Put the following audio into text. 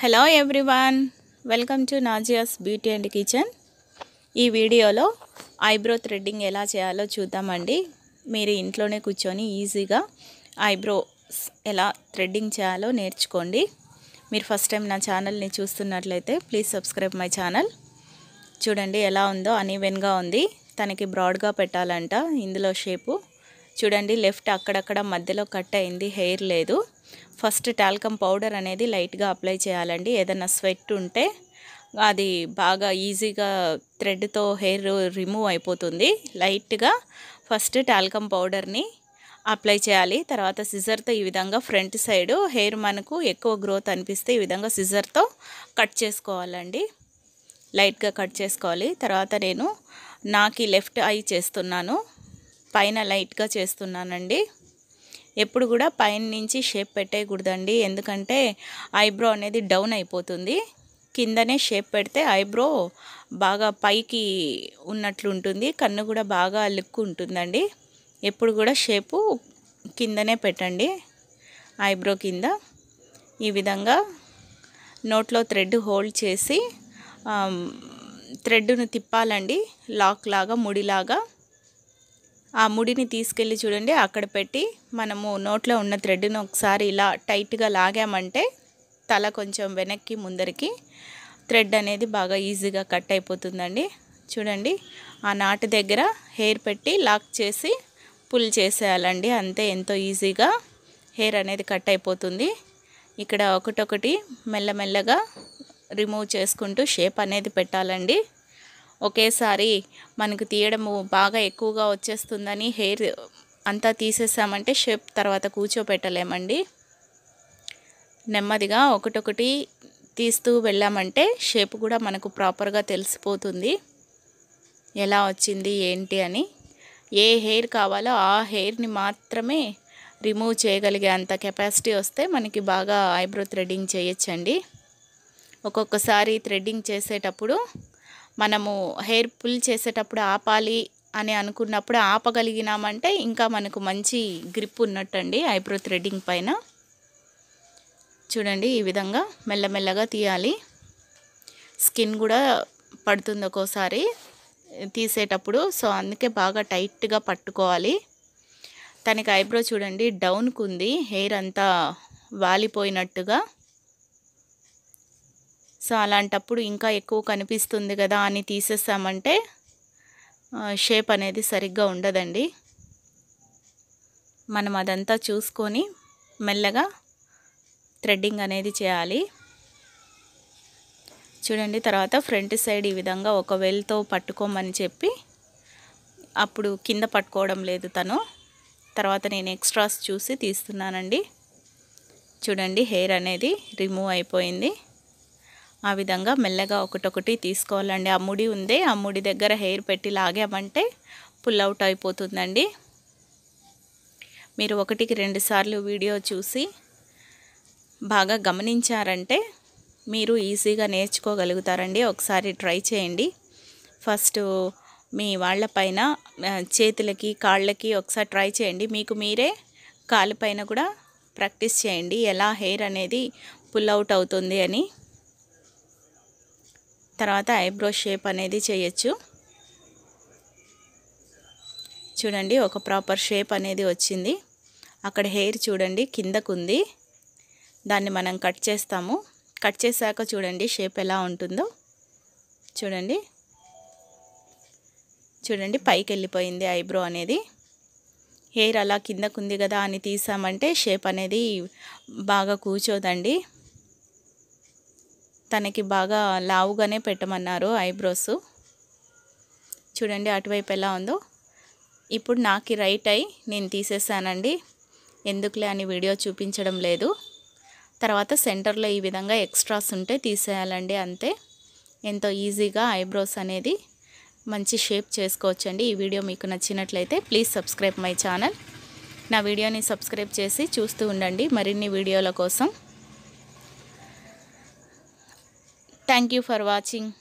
hello everyone welcome to Nazia's beauty and kitchen ఈ వీడియోలో eyebrow threading ఎలా చేయాలో చూద్దామండి మీరు ఇంట్లోనే కూర్చొని ఈజీగా ఐబ్రోస్ ఎలా థ్రెడ్డింగ్ చేయాలో నేర్చుకోండి మీరు ఫస్ట్ టైం నా ఛానల్ని చూస్తున్నట్లయితే ప్లీజ్ సబ్స్క్రైబ్ మై ఛానల్ చూడండి ఎలా ఉందో అనీవెన్గా ఉంది తనకి బ్రాడ్గా పెట్టాలంట ఇందులో షేపు చూడండి లెఫ్ట్ అక్కడక్కడ మధ్యలో కట్ అయింది హెయిర్ లేదు ఫస్ట్ టాల్కమ్ పౌడర్ అనేది లైట్గా అప్లై చేయాలండి ఏదైనా స్వెట్ ఉంటే అది బాగా ఈజీగా థ్రెడ్తో హెయిర్ రిమూవ్ అయిపోతుంది లైట్గా ఫస్ట్ టాల్కమ్ పౌడర్ని అప్లై చేయాలి తర్వాత సిజర్తో ఈ విధంగా ఫ్రంట్ సైడ్ హెయిర్ మనకు ఎక్కువ గ్రోత్ అనిపిస్తే ఈ విధంగా సిజర్తో కట్ చేసుకోవాలండి లైట్గా కట్ చేసుకోవాలి తర్వాత నేను నాకు లెఫ్ట్ ఐ చేస్తున్నాను పైన లైట్గా చేస్తున్నానండి ఎప్పుడు కూడా పైన నుంచి షేప్ పెట్టేయకూడదండి ఎందుకంటే ఐబ్రో అనేది డౌన్ అయిపోతుంది కిందనే షేప్ పెడితే ఐబ్రో బాగా పైకి ఉన్నట్లు ఉంటుంది కన్ను కూడా బాగా లుక్ ఉంటుందండి ఎప్పుడు కూడా షేపు కిందనే పెట్టండి ఐబ్రో కింద ఈ విధంగా నోట్లో థ్రెడ్ హోల్డ్ చేసి థ్రెడ్ను తిప్పాలండి లాక్ లాగా ముడిలాగా ఆ ముడిని తీసుకెళ్ళి చూడండి అక్కడ పెట్టి మనము నోట్లో ఉన్న థ్రెడ్ను ఒకసారి ఇలా టైట్గా లాగామంటే తల కొంచెం వెనక్కి ముందరికి థ్రెడ్ అనేది బాగా ఈజీగా కట్ అయిపోతుందండి చూడండి ఆ నాటు దగ్గర హెయిర్ పెట్టి లాక్ చేసి పుల్ చేసేయాలండి అంతే ఎంతో ఈజీగా హెయిర్ అనేది కట్ అయిపోతుంది ఇక్కడ ఒకటొకటి మెల్లమెల్లగా రిమూవ్ చేసుకుంటూ షేప్ అనేది పెట్టాలండి ఒకేసారి మనకు తీయడము బాగా ఎక్కువగా వచ్చేస్తుందని హెయిర్ అంతా తీసేసామంటే షేప్ తర్వాత కూర్చోపెట్టలేమండి నెమ్మదిగా ఒకటొకటి తీస్తూ వెళ్ళామంటే షేప్ కూడా మనకు ప్రాపర్గా తెలిసిపోతుంది ఎలా వచ్చింది ఏంటి అని ఏ హెయిర్ కావాలో ఆ హెయిర్ని మాత్రమే రిమూవ్ చేయగలిగే అంత కెపాసిటీ వస్తే మనకి బాగా ఐబ్రో థ్రెడ్డింగ్ చేయొచ్చండి ఒక్కొక్కసారి థ్రెడ్డింగ్ చేసేటప్పుడు మనము హెయిర్ పుల్ చేసేటప్పుడు ఆపాలి అని అనుకున్నప్పుడు ఆపగలిగినామంటే ఇంకా మనకు మంచి గ్రిప్ ఉన్నట్టండి ఐబ్రో థ్రెడ్డింగ్ పైన చూడండి ఈ విధంగా మెల్లమెల్లగా తీయాలి స్కిన్ కూడా పడుతుంది ఒక్కోసారి తీసేటప్పుడు సో అందుకే బాగా టైట్గా పట్టుకోవాలి తనకి ఐబ్రో చూడండి డౌన్కు ఉంది హెయిర్ అంతా వాలిపోయినట్టుగా సో అలాంటప్పుడు ఇంకా ఎక్కువ కనిపిస్తుంది కదా అని తీసేసామంటే షేప్ అనేది సరిగ్గా ఉండదండి మనం అదంతా చూసుకొని మెల్లగా థ్రెడ్డింగ్ అనేది చేయాలి చూడండి తర్వాత ఫ్రంట్ సైడ్ ఈ విధంగా ఒక వెల్తో పట్టుకోమని చెప్పి అప్పుడు కింద పట్టుకోవడం లేదు తను తర్వాత నేను ఎక్స్ట్రాస్ చూసి తీస్తున్నానండి చూడండి హెయిర్ అనేది రిమూవ్ అయిపోయింది ఆ విధంగా మెల్లగా ఒకటొకటి తీసుకోవాలండి ఆ ముడి ఉందే ఆ ముడి దగ్గర హెయిర్ పెట్టి లాగామంటే పుల్ అవుట్ అయిపోతుందండి మీరు ఒకటికి రెండు సార్లు వీడియో చూసి బాగా గమనించారంటే మీరు ఈజీగా నేర్చుకోగలుగుతారండి ఒకసారి ట్రై చేయండి ఫస్ట్ మీ వాళ్ళపైన చేతులకి కాళ్ళకి ఒకసారి ట్రై చేయండి మీకు మీరే కాలుపైన కూడా ప్రాక్టీస్ చేయండి ఎలా హెయిర్ అనేది పుల్ అవుట్ అవుతుంది అని తర్వాత ఐబ్రో షేప్ అనేది చేయొచ్చు చూడండి ఒక ప్రాపర్ షేప్ అనేది వచ్చింది అక్కడ హెయిర్ చూడండి కిందకుంది దాన్ని మనం కట్ చేస్తాము కట్ చేశాక చూడండి షేప్ ఎలా ఉంటుందో చూడండి చూడండి పైకి వెళ్ళిపోయింది ఐబ్రో అనేది హెయిర్ అలా కిందకుంది కదా అని తీసామంటే షేప్ అనేది బాగా కూర్చోదండి తనకి బాగా లావుగానే పెట్టమన్నారు ఐబ్రోస్ చూడండి అటువైపు ఎలా ఉందో ఇప్పుడు నాకు రైట్ అయి నేను తీసేసానండి ఎందుకులే అని వీడియో చూపించడం లేదు తర్వాత సెంటర్లో ఈ విధంగా ఎక్స్ట్రాస్ ఉంటే తీసేయాలండి అంతే ఎంతో ఈజీగా ఐబ్రోస్ అనేది మంచి షేప్ చేసుకోవచ్చండి ఈ వీడియో మీకు నచ్చినట్లయితే ప్లీజ్ సబ్స్క్రైబ్ మై ఛానల్ నా వీడియోని సబ్స్క్రైబ్ చేసి చూస్తూ ఉండండి మరిన్ని వీడియోల కోసం థ్యాంక్ యూ ఫర్ వాచింగ్